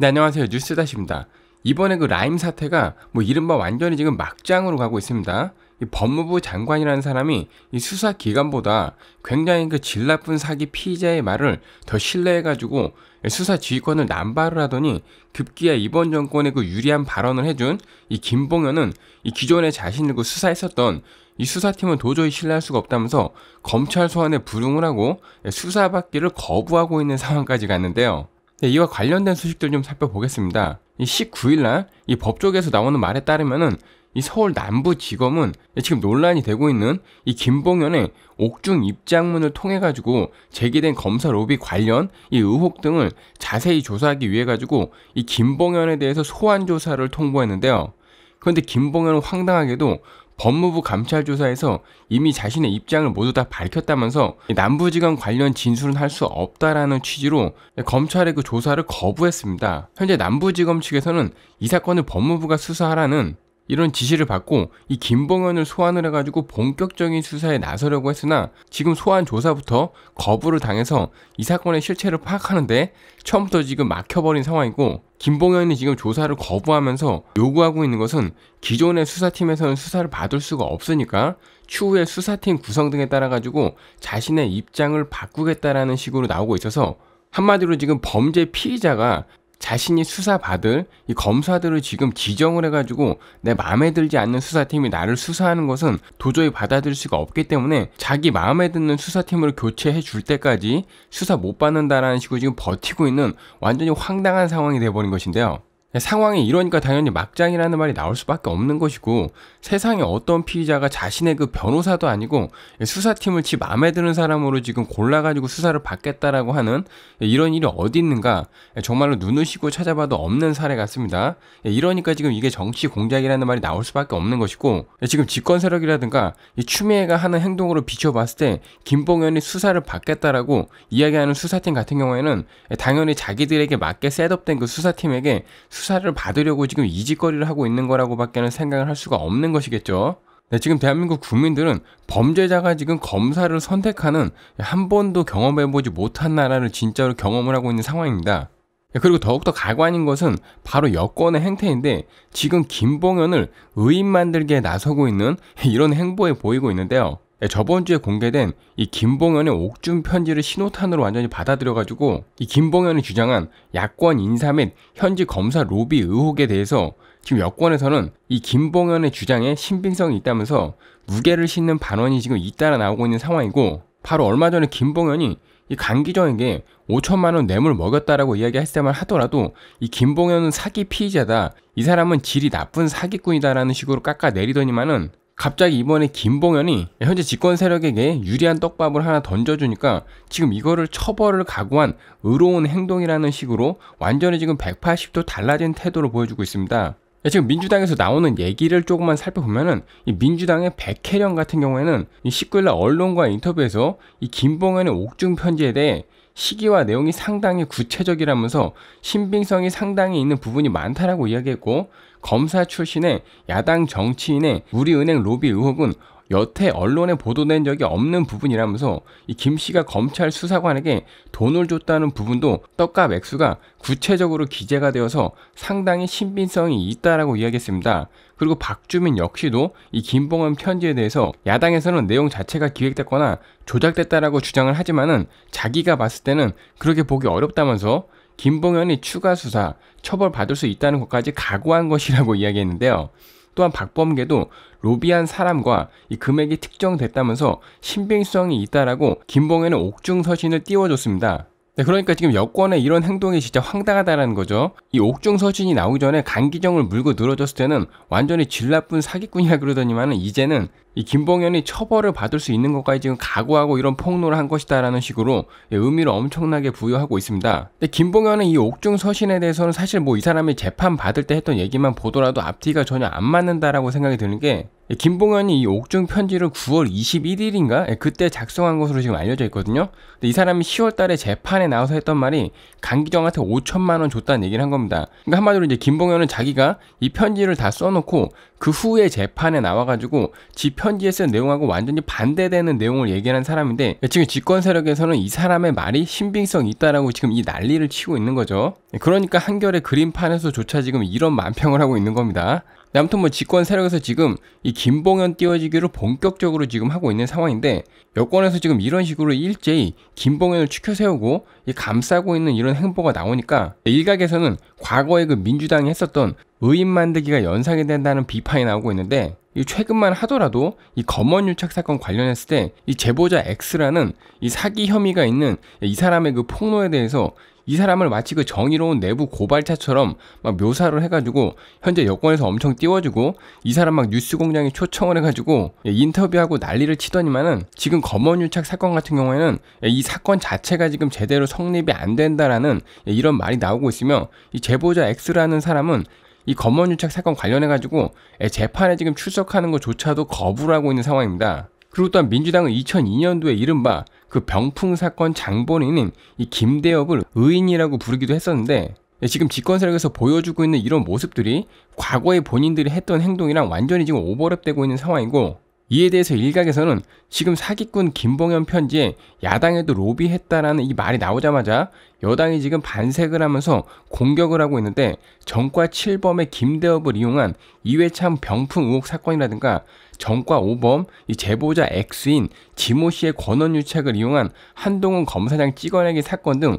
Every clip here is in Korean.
네, 안녕하세요. 뉴스다시입니다. 이번에 그 라임 사태가 뭐 이른바 완전히 지금 막장으로 가고 있습니다. 법무부 장관이라는 사람이 이 수사 기관보다 굉장히 그질 나쁜 사기 피의자의 말을 더 신뢰해가지고 수사 지휘권을 남발을 하더니 급기야 이번 정권에 그 유리한 발언을 해준 이 김봉현은 이 기존에 자신을 그 수사했었던 이 수사팀은 도저히 신뢰할 수가 없다면서 검찰 소환에 불응을 하고 수사받기를 거부하고 있는 상황까지 갔는데요. 네, 이와 관련된 소식들 좀 살펴보겠습니다. 이 19일날 이 법조계에서 나오는 말에 따르면은 이 서울 남부지검은 지금 논란이 되고 있는 이 김봉현의 옥중 입장문을 통해 가지고 제기된 검사 로비 관련 이 의혹 등을 자세히 조사하기 위해 가지고 이 김봉현에 대해서 소환 조사를 통보했는데요. 그런데 김봉현은 황당하게도 법무부 감찰조사에서 이미 자신의 입장을 모두 다 밝혔다면서 남부지검 관련 진술은 할 수 없다라는 취지로 검찰의 그 조사를 거부했습니다. 현재 남부지검 측에서는 이 사건을 법무부가 수사하라는 이런 지시를 받고 이 김봉현을 소환을 해가지고 본격적인 수사에 나서려고 했으나 지금 소환 조사부터 거부를 당해서 이 사건의 실체를 파악하는데 처음부터 지금 막혀버린 상황이고 김봉현이 지금 조사를 거부하면서 요구하고 있는 것은 기존의 수사팀에서는 수사를 받을 수가 없으니까 추후에 수사팀 구성 등에 따라 가지고 자신의 입장을 바꾸겠다라는 식으로 나오고 있어서 한마디로 지금 범죄 피의자가 자신이 수사받을 이 검사들을 지금 지정을 해가지고 내 마음에 들지 않는 수사팀이 나를 수사하는 것은 도저히 받아들일 수가 없기 때문에 자기 마음에 드는 수사팀으로 교체해 줄 때까지 수사 못 받는다라는 식으로 지금 버티고 있는 완전히 황당한 상황이 돼버린 것인데요. 상황이 이러니까 당연히 막장이라는 말이 나올 수밖에 없는 것이고 세상에 어떤 피의자가 자신의 그 변호사도 아니고 수사팀을 지 마음에 드는 사람으로 지금 골라가지고 수사를 받겠다라고 하는 이런 일이 어디 있는가 정말로 눈으시고 찾아봐도 없는 사례 같습니다. 이러니까 지금 이게 정치 공작이라는 말이 나올 수밖에 없는 것이고 지금 집권 세력이라든가 추미애가 하는 행동으로 비춰봤을 때 김봉현이 수사를 받겠다라고 이야기하는 수사팀 같은 경우에는 당연히 자기들에게 맞게 셋업된 그 수사팀에게 수사를 받으려고 지금 이직거리를 하고 있는 거라고밖에는 생각을 할 수가 없는 것이겠죠. 네, 지금 대한민국 국민들은 범죄자가 지금 검사를 선택하는 한 번도 경험해보지 못한 나라를 진짜로 경험을 하고 있는 상황입니다. 네, 그리고 더욱더 가관인 것은 바로 여권의 행태인데 지금 김봉현을 의인 만들기에 나서고 있는 이런 행보에 보이고 있는데요. 네, 저번 주에 공개된 이 김봉현의 옥중 편지를 신호탄으로 완전히 받아들여가지고 이 김봉현이 주장한 야권 인사 및 현지 검사 로비 의혹에 대해서 지금 여권에서는 이 김봉현의 주장에 신빙성이 있다면서 무게를 싣는 반원이 지금 잇따라 나오고 있는 상황이고 바로 얼마 전에 김봉현이 이 강기정에게 5천만 원 뇌물 먹였다라고 이야기했을 때만 하더라도 이 김봉현은 사기 피의자다. 이 사람은 질이 나쁜 사기꾼이다라는 식으로 깎아내리더니만은 갑자기 이번에 김봉현이 현재 집권 세력에게 유리한 떡밥을 하나 던져주니까 지금 이거를 처벌을 각오한 의로운 행동이라는 식으로 완전히 지금 180도 달라진 태도를 보여주고 있습니다. 지금 민주당에서 나오는 얘기를 조금만 살펴보면은 이 민주당의 백혜령 같은 경우에는 19일날 언론과 인터뷰에서 이 김봉현의 옥중 편지에 대해 시기와 내용이 상당히 구체적이라면서 신빙성이 상당히 있는 부분이 많다라고 이야기했고 검사 출신의 야당 정치인의 우리은행 로비 의혹은 여태 언론에 보도된 적이 없는 부분이라면서 이 김 씨가 검찰 수사관에게 돈을 줬다는 부분도 떡과맥수가 구체적으로 기재가 되어서 상당히 신빙성이 있다라고 이야기했습니다. 그리고 박주민 역시도 이 김봉현 편지에 대해서 야당에서는 내용 자체가 기획됐거나 조작됐다라고 주장을 하지만은 자기가 봤을 때는 그렇게 보기 어렵다면서 김봉현이 추가 수사, 처벌 받을 수 있다는 것까지 각오한 것이라고 이야기했는데요. 또한 박범계도 로비한 사람과 이 금액이 특정됐다면서 신빙성이 있다라고 김봉현는 옥중서신을 띄워줬습니다. 네, 그러니까 지금 여권의 이런 행동이 진짜 황당하다는 거죠. 이 옥중 서신이 나오기 전에 강기정을 물고 늘어졌을 때는 완전히 질 나쁜 사기꾼이야 그러더니만은 이제는 이 김봉현이 처벌을 받을 수 있는 것까지 지금 각오하고 이런 폭로를 한 것이다라는 식으로 예, 의미를 엄청나게 부여하고 있습니다. 근데 김봉현은 이 옥중 서신에 대해서는 사실 뭐 이 사람이 재판 받을 때 했던 얘기만 보더라도 앞뒤가 전혀 안 맞는다라고 생각이 드는 게 김봉현이 이 옥중 편지를 9월 21일인가 예, 그때 작성한 것으로 지금 알려져 있거든요. 근데 이 사람이 10월달에 재판에 나와서 했던 말이 강기정한테 5천만 원 줬다는 얘기를 한 겁니다. 그러니까 한마디로 이제 김봉현은 자기가 이 편지를 다 써놓고 그 후에 재판에 나와가지고 지 편지에 쓴 내용하고 완전히 반대되는 내용을 얘기하는 사람인데 예, 지금 집권 세력에서는 이 사람의 말이 신빙성이 있다라고 지금 이 난리를 치고 있는 거죠. 예, 그러니까 한결의 그림판에서조차 지금 이런 만평을 하고 있는 겁니다. 아무튼 뭐 집권 세력에서 지금 이 김봉현 띄워지기를 본격적으로 지금 하고 있는 상황인데 여권에서 지금 이런 식으로 일제히 김봉현을 추켜 세우고 이 감싸고 있는 이런 행보가 나오니까 일각에서는 과거에 그 민주당이 했었던 의인 만들기가 연상이 된다는 비판이 나오고 있는데 이 최근만 하더라도 이 검언 유착 사건 관련했을 때 이 제보자 X라는 이 사기 혐의가 있는 이 사람의 그 폭로에 대해서 이 사람을 마치 그 정의로운 내부 고발자처럼 막 묘사를 해가지고 현재 여권에서 엄청 띄워주고 이 사람 막 뉴스 공장에 초청을 해가지고 예, 인터뷰하고 난리를 치더니만은 지금 검언유착 사건 같은 경우에는 예, 이 사건 자체가 지금 제대로 성립이 안 된다라는 예, 이런 말이 나오고 있으며 이 제보자 X라는 사람은 이 검언유착 사건 관련해가지고 재판에 지금 출석하는 것조차도 거부를 하고 있는 상황입니다. 그리고 또한 민주당은 2002년도에 이른바 그 병풍 사건 장본인인 이 김대엽을 의인이라고 부르기도 했었는데 지금 집권세력에서 보여주고 있는 이런 모습들이 과거에 본인들이 했던 행동이랑 완전히 지금 오버랩되고 있는 상황이고 이에 대해서 일각에서는 지금 사기꾼 김봉현 편지에 야당에도 로비했다라는 이 말이 나오자마자 여당이 지금 반색을 하면서 공격을 하고 있는데 정과 7범의 김대업을 이용한 이회창 병풍 의혹 사건이라든가 정과 5범 이 제보자 X인 지모 씨의 권원 유착을 이용한 한동훈 검사장 찍어내기 사건 등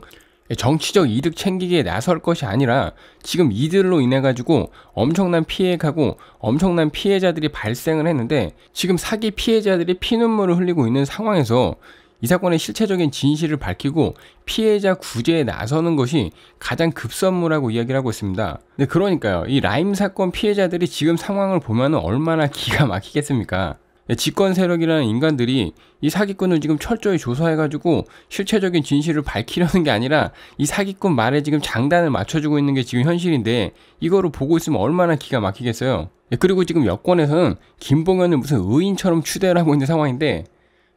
정치적 이득 챙기기에 나설 것이 아니라 지금 이들로 인해 가지고 엄청난 피해가고 엄청난 피해자들이 발생을 했는데 지금 사기 피해자들이 피눈물을 흘리고 있는 상황에서 이 사건의 실체적인 진실을 밝히고 피해자 구제에 나서는 것이 가장 급선무라고 이야기를 하고 있습니다. 네, 그러니까요. 이 라임 사건 피해자들이 지금 상황을 보면 얼마나 기가 막히겠습니까? 네, 집권 세력이라는 인간들이 이 사기꾼을 지금 철저히 조사해가지고 실체적인 진실을 밝히려는 게 아니라 이 사기꾼 말에 지금 장단을 맞춰주고 있는 게 지금 현실인데 이거를 보고 있으면 얼마나 기가 막히겠어요. 네, 그리고 지금 여권에서는 김봉현을 무슨 의인처럼 추대를 하고 있는 상황인데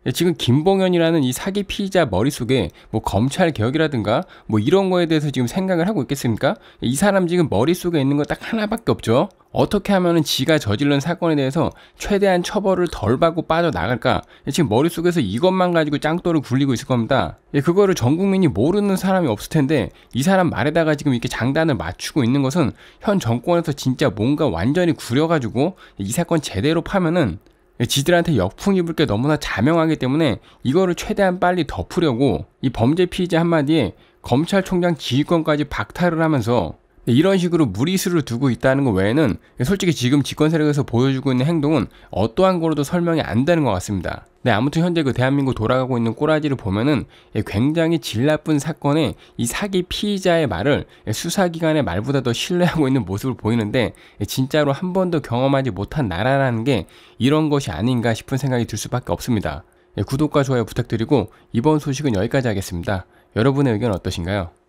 예, 지금 김봉현이라는 이 사기 피의자 머릿속에 뭐 검찰 개혁이라든가 뭐 이런 거에 대해서 지금 생각을 하고 있겠습니까? 이 사람 지금 머릿속에 있는 거 딱 하나밖에 없죠. 어떻게 하면 지가 저질른 사건에 대해서 최대한 처벌을 덜 받고 빠져나갈까? 예, 지금 머릿속에서 이것만 가지고 짱돌을 굴리고 있을 겁니다. 예, 그거를 전 국민이 모르는 사람이 없을 텐데 이 사람 말에다가 지금 이렇게 장단을 맞추고 있는 것은 현 정권에서 진짜 뭔가 완전히 구려가지고 이 사건 제대로 파면은 지들한테 역풍 입을 게 너무나 자명하기 때문에 이거를 최대한 빨리 덮으려고 이 범죄 피의자 한마디에 검찰총장 지휘권까지 박탈을 하면서 이런 식으로 무리수를 두고 있다는 것 외에는 솔직히 지금 집권 세력에서 보여주고 있는 행동은 어떠한 거로도 설명이 안 되는 것 같습니다. 네, 아무튼 현재 그 대한민국 돌아가고 있는 꼬라지를 보면은 예, 굉장히 질 나쁜 사건에 이 사기 피의자의 말을 예, 수사기관의 말보다 더 신뢰하고 있는 모습을 보이는데 예, 진짜로 한 번도 경험하지 못한 나라라는 게 이런 것이 아닌가 싶은 생각이 들 수밖에 없습니다. 구독과 좋아요 부탁드리고 이번 소식은 여기까지 하겠습니다. 여러분의 의견 어떠신가요?